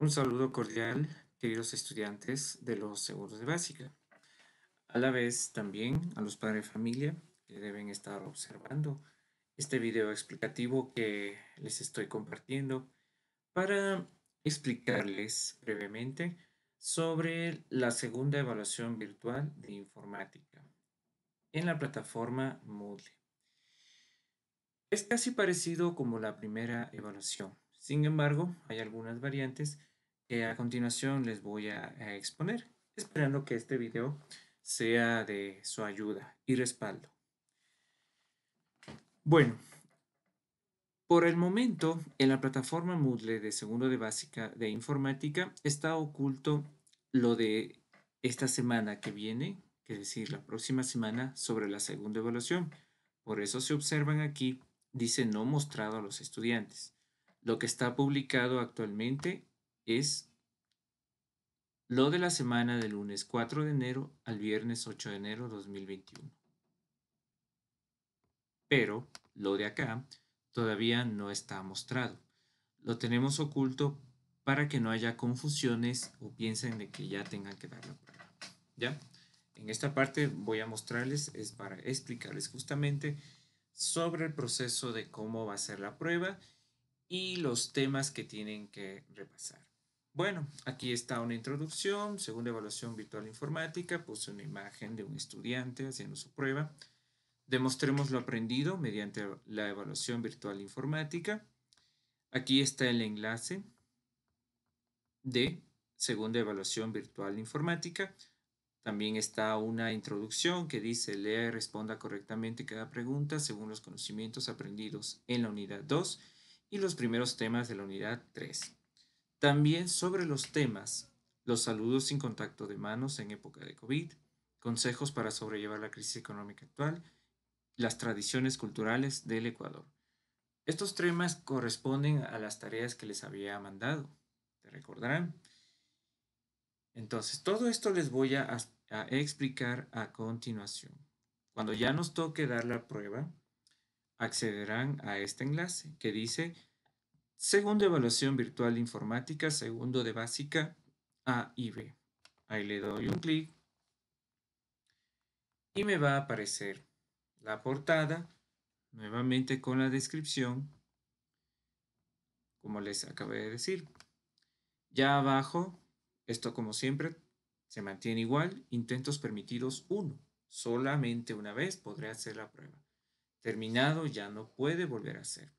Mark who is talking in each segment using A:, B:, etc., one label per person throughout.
A: Un saludo cordial, queridos estudiantes de los seguros de básica. A la vez también a los padres de familia que deben estar observando este video explicativo que les estoy compartiendo para explicarles brevemente sobre la segunda evaluación virtual de informática en la plataforma Moodle. Es casi parecido como la primera evaluación. Sin embargo, hay algunas variantes a continuación les voy a, exponer, esperando que este video sea de su ayuda y respaldo. Bueno, por el momento, en la plataforma Moodle de segundo de básica de informática está oculto lo de esta semana que viene, es decir, la próxima semana sobre la segunda evaluación. Por eso se observan aquí, dice no mostrado a los estudiantes. Lo que está publicado actualmente es lo de la semana del lunes 4 de enero al viernes 8 de enero 2021. Pero lo de acá todavía no está mostrado. Lo tenemos oculto para que no haya confusiones o piensen de que ya tengan que dar la prueba. ¿Ya? En esta parte voy a mostrarles, es para explicarles justamente sobre el proceso de cómo va a ser la prueba y los temas que tienen que repasar. Bueno, aquí está una introducción. segunda evaluación virtual informática, puse una imagen de un estudiante haciendo su prueba. Demostremos lo aprendido mediante la evaluación virtual informática. Aquí está el enlace de segunda evaluación virtual informática. También está una introducción que dice lea y responda correctamente cada pregunta según los conocimientos aprendidos en la unidad 2 y los primeros temas de la unidad 3. También sobre los temas, los saludos sin contacto de manos en época de COVID, consejos para sobrellevar la crisis económica actual, las tradiciones culturales del Ecuador. Estos temas corresponden a las tareas que les había mandado, te recordarán. Entonces, todo esto les voy a, a explicar a continuación. Cuando ya nos toque dar la prueba, accederán a este enlace que dice Segundo, evaluación virtual informática, segundo de básica A y B. Ahí le doy un clic y me va a aparecer la portada, nuevamente con la descripción, como les acabé de decir. Ya abajo, esto como siempre, se mantiene igual, intentos permitidos 1. Solamente una vez podré hacer la prueba. Terminado ya no puede volver a hacer.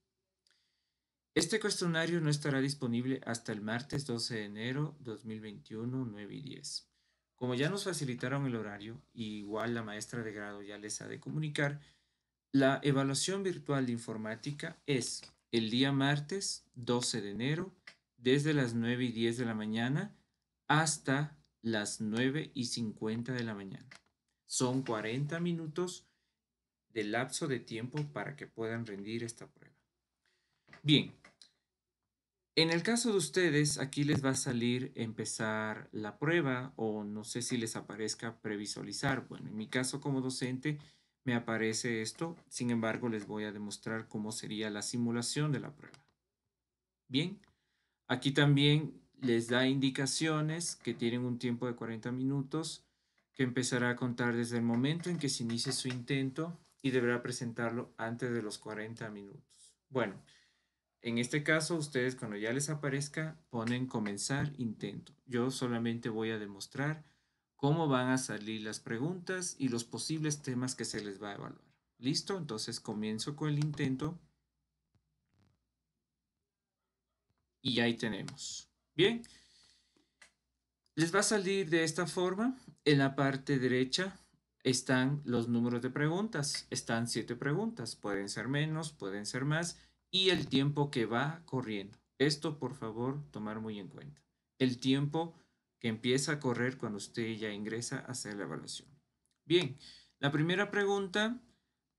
A: Este cuestionario no estará disponible hasta el martes 12 de enero 2021, 9 y 10. Como ya nos facilitaron el horario, igual la maestra de grado ya les ha de comunicar, la evaluación virtual de informática es el día martes 12 de enero desde las 9 y 10 de la mañana hasta las 9 y 50 de la mañana. Son 40 minutos de lapso de tiempo para que puedan rendir esta prueba. Bien, en el caso de ustedes, aquí les va a salir empezar la prueba o no sé si les aparezca previsualizar. Bueno, en mi caso como docente me aparece esto. Sin embargo, les voy a demostrar cómo sería la simulación de la prueba. Bien, aquí también les da indicaciones que tienen un tiempo de 40 minutos que empezará a contar desde el momento en que se inicie su intento y deberá presentarlo antes de los 40 minutos. Bueno, en este caso, ustedes cuando ya les aparezca, ponen comenzar intento. Yo solamente voy a demostrar cómo van a salir las preguntas y los posibles temas que se les va a evaluar. ¿Listo? Entonces comienzo con el intento. Y ahí tenemos. Bien. Les va a salir de esta forma. En la parte derecha están los números de preguntas. Están siete preguntas. Pueden ser menos, pueden ser más y el tiempo que va corriendo. Esto, por favor, tomar muy en cuenta. El tiempo que empieza a correr cuando usted ya ingresa a hacer la evaluación. Bien, la primera pregunta,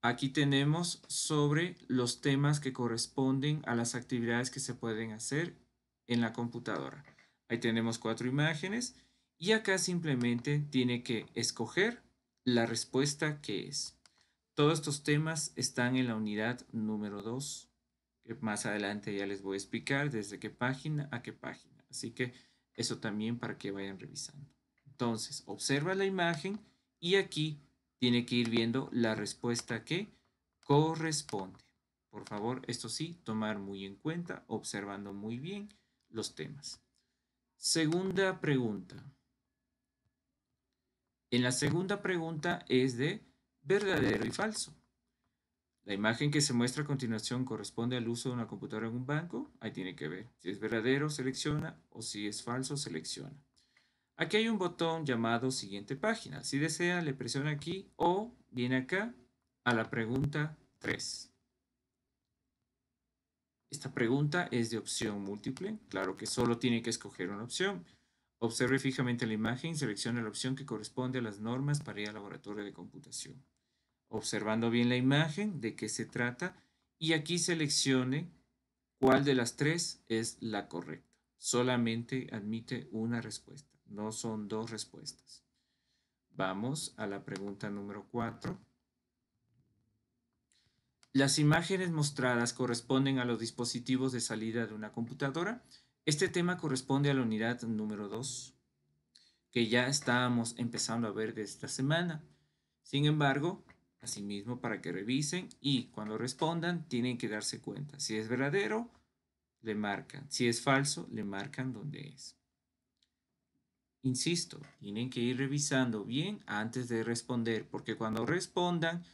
A: aquí tenemos sobre los temas que corresponden a las actividades que se pueden hacer en la computadora. Ahí tenemos cuatro imágenes y acá simplemente tiene que escoger la respuesta que es. Todos estos temas están en la unidad número 2 más adelante ya les voy a explicar desde qué página a qué página. Así que eso también para que vayan revisando. Entonces, observa la imagen y aquí tiene que ir viendo la respuesta que corresponde. Por favor, esto sí, tomar muy en cuenta, observando muy bien los temas. Segunda pregunta. En la segunda pregunta es de verdadero y falso. La imagen que se muestra a continuación corresponde al uso de una computadora en un banco. Ahí tiene que ver. Si es verdadero, selecciona o si es falso, selecciona. Aquí hay un botón llamado siguiente página. Si desea, le presiona aquí o viene acá a la pregunta 3. Esta pregunta es de opción múltiple. Claro que solo tiene que escoger una opción. Observe fijamente la imagen y seleccione la opción que corresponde a las normas para ir al laboratorio de computación observando bien la imagen, de qué se trata, y aquí seleccione cuál de las tres es la correcta. Solamente admite una respuesta, no son dos respuestas. Vamos a la pregunta número 4. Las imágenes mostradas corresponden a los dispositivos de salida de una computadora. Este tema corresponde a la unidad número 2, que ya estábamos empezando a ver de esta semana. Sin embargo, Asimismo, para que revisen y cuando respondan tienen que darse cuenta. Si es verdadero, le marcan. Si es falso, le marcan donde es. Insisto, tienen que ir revisando bien antes de responder, porque cuando respondan,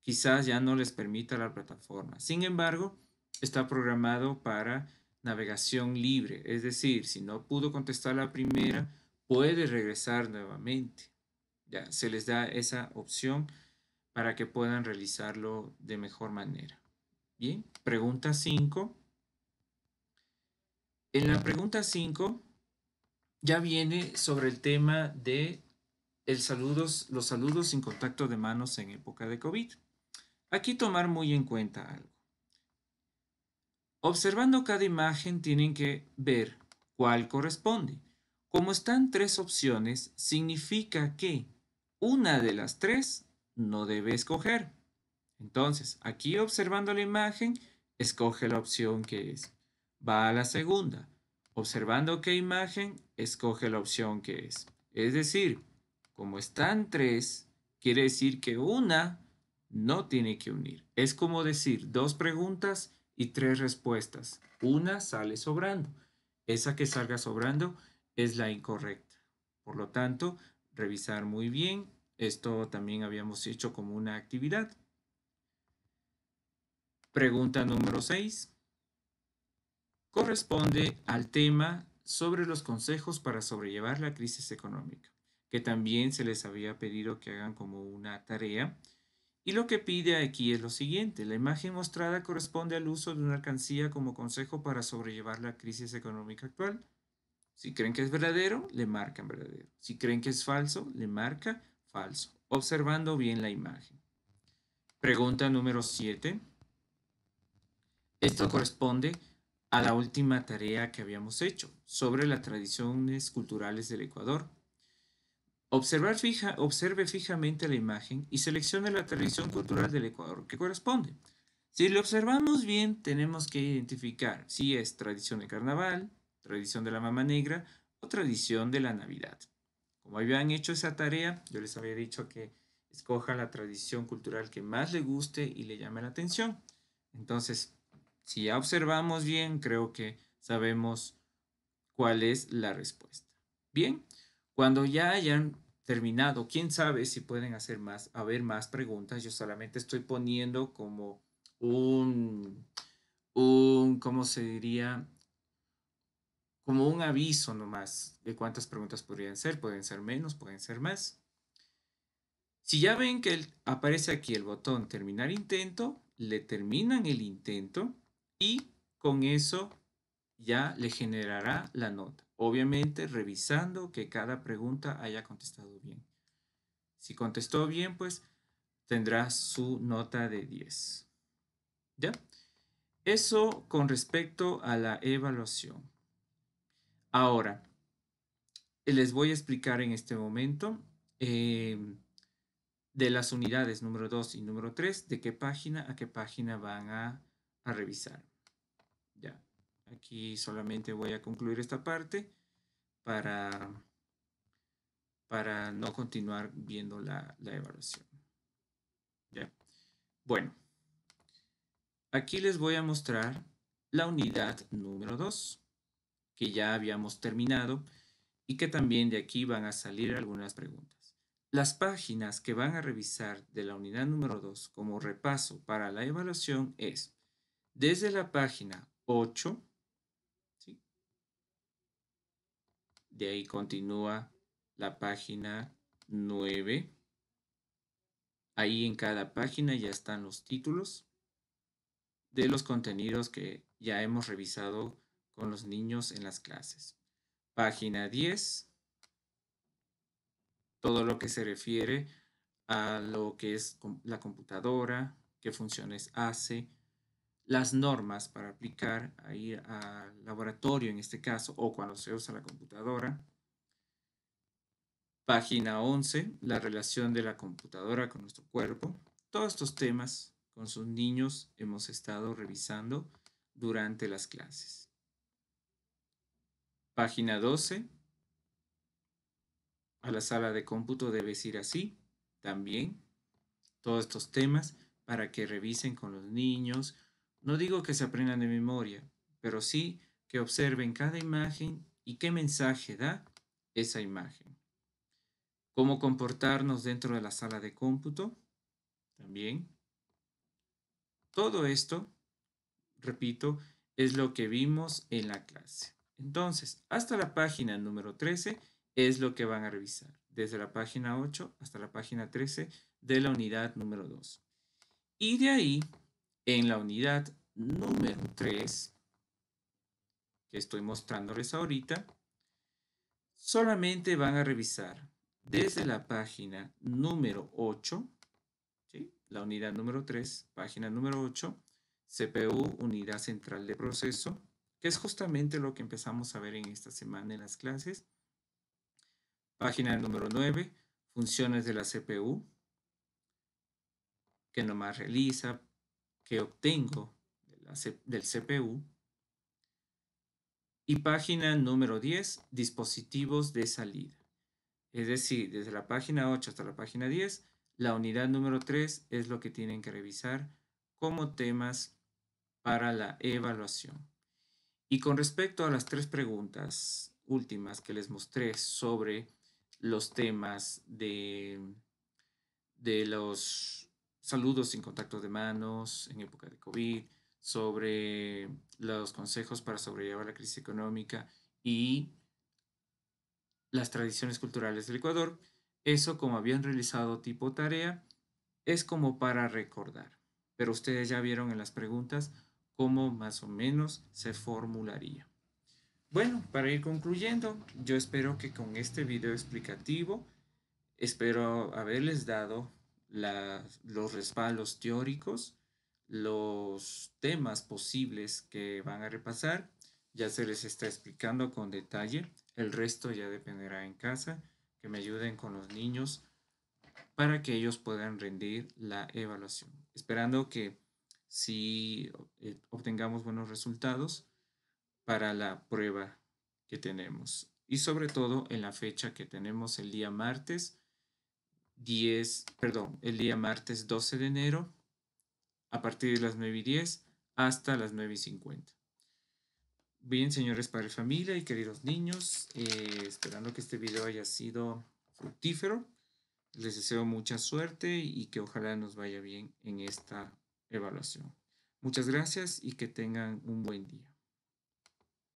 A: quizás ya no les permita la plataforma. Sin embargo, está programado para navegación libre, es decir, si no pudo contestar la primera, puede regresar nuevamente. Ya se les da esa opción para que puedan realizarlo de mejor manera. Bien, pregunta 5. En la pregunta 5 ya viene sobre el tema de el saludos, los saludos sin contacto de manos en época de COVID. Aquí tomar muy en cuenta algo. Observando cada imagen tienen que ver cuál corresponde. Como están tres opciones, significa que una de las tres no debe escoger. Entonces, aquí observando la imagen, escoge la opción que es. Va a la segunda. Observando qué imagen, escoge la opción que es. Es decir, como están tres, quiere decir que una no tiene que unir. Es como decir dos preguntas y tres respuestas. Una sale sobrando. Esa que salga sobrando es la incorrecta. Por lo tanto, revisar muy bien esto también habíamos hecho como una actividad. Pregunta número 6. Corresponde al tema sobre los consejos para sobrellevar la crisis económica, que también se les había pedido que hagan como una tarea. Y lo que pide aquí es lo siguiente. La imagen mostrada corresponde al uso de una alcancía como consejo para sobrellevar la crisis económica actual. Si creen que es verdadero, le marcan verdadero. Si creen que es falso, le marca falso, observando bien la imagen. Pregunta número 7. Esto corresponde a la última tarea que habíamos hecho sobre las tradiciones culturales del Ecuador. Observar fija, observe fijamente la imagen y seleccione la tradición cultural del Ecuador que corresponde. Si lo observamos bien, tenemos que identificar si es tradición de carnaval, tradición de la mama negra o tradición de la Navidad. Como habían hecho esa tarea, yo les había dicho que escoja la tradición cultural que más le guste y le llame la atención. Entonces, si ya observamos bien, creo que sabemos cuál es la respuesta. Bien, cuando ya hayan terminado, quién sabe si pueden hacer más, haber más preguntas, yo solamente estoy poniendo como un, un ¿cómo se diría? como un aviso nomás de cuántas preguntas podrían ser, pueden ser menos, pueden ser más. Si ya ven que aparece aquí el botón terminar intento, le terminan el intento y con eso ya le generará la nota. Obviamente revisando que cada pregunta haya contestado bien. Si contestó bien, pues tendrá su nota de 10. ¿Ya? Eso con respecto a la evaluación. Ahora, eh, les voy a explicar en este momento em, de las unidades número 2 y número 3, de qué página a qué página van a, revisar. Ya, aquí solamente voy a concluir esta parte para, para no continuar viendo la, la evaluación. Ya, bueno. Aquí les voy a mostrar la unidad número 2 que ya habíamos terminado y que también de aquí van a salir algunas preguntas. Las páginas que van a revisar de la unidad número 2 como repaso para la evaluación es desde la página 8, de ahí continúa la página 9, ahí en cada página ya están los títulos de los contenidos que ya hemos revisado con los niños en las clases. Página 10. Todo lo que se refiere a lo que es la computadora, qué funciones hace, las normas para aplicar ahí al laboratorio en este caso o cuando se usa la computadora. Página 11, la relación de la computadora con nuestro cuerpo. Todos estos temas con sus niños hemos estado revisando durante las clases. Página 12. A la sala de cómputo debes ir así, también, todos estos temas para que revisen con los niños. No digo que se aprendan de memoria, pero sí que observen cada imagen y qué mensaje da esa imagen. Cómo comportarnos dentro de la sala de cómputo, también. Todo esto, repito, es lo que vimos en la clase. Entonces, hasta la página número 13 es lo que van a revisar, desde la página 8 hasta la página 13 de la unidad número 2. Y de ahí, en la unidad número 3, que estoy mostrándoles ahorita, solamente van a revisar desde la página número 8, la unidad número 3, página número 8, CPU, unidad central de proceso, que es justamente lo que empezamos a ver en esta semana en las clases. Página número 9, funciones de la CPU, que nomás realiza, que obtengo del CPU. Y página número 10, dispositivos de salida. Es decir, desde la página 8 hasta la página 10, la unidad número 3 es lo que tienen que revisar como temas para la evaluación. Y con respecto a las tres preguntas últimas que les mostré sobre los temas de, de los saludos sin contacto de manos en época de COVID, sobre los consejos para sobrellevar la crisis económica y las tradiciones culturales del Ecuador, eso como habían realizado tipo tarea, es como para recordar. Pero ustedes ya vieron en las preguntas cómo más o menos se formularía. Bueno, para ir concluyendo, yo espero que con este video explicativo, espero haberles dado los respaldos teóricos, los temas posibles que van a repasar, ya se les está explicando con detalle, el resto ya dependerá en casa, que me ayuden con los niños para que ellos puedan rendir la evaluación. Esperando que si eh, obtengamos buenos resultados para la prueba que tenemos. Y sobre todo en la fecha que tenemos el día martes 10, perdón, el día martes 12 de enero a partir de las 9 y 10 hasta las 9 y 50. Bien, señores padre familia y queridos niños, eh, esperando que este video haya sido fructífero. Les deseo mucha suerte y que ojalá nos vaya bien en esta evaluación. Muchas gracias y que tengan un buen día.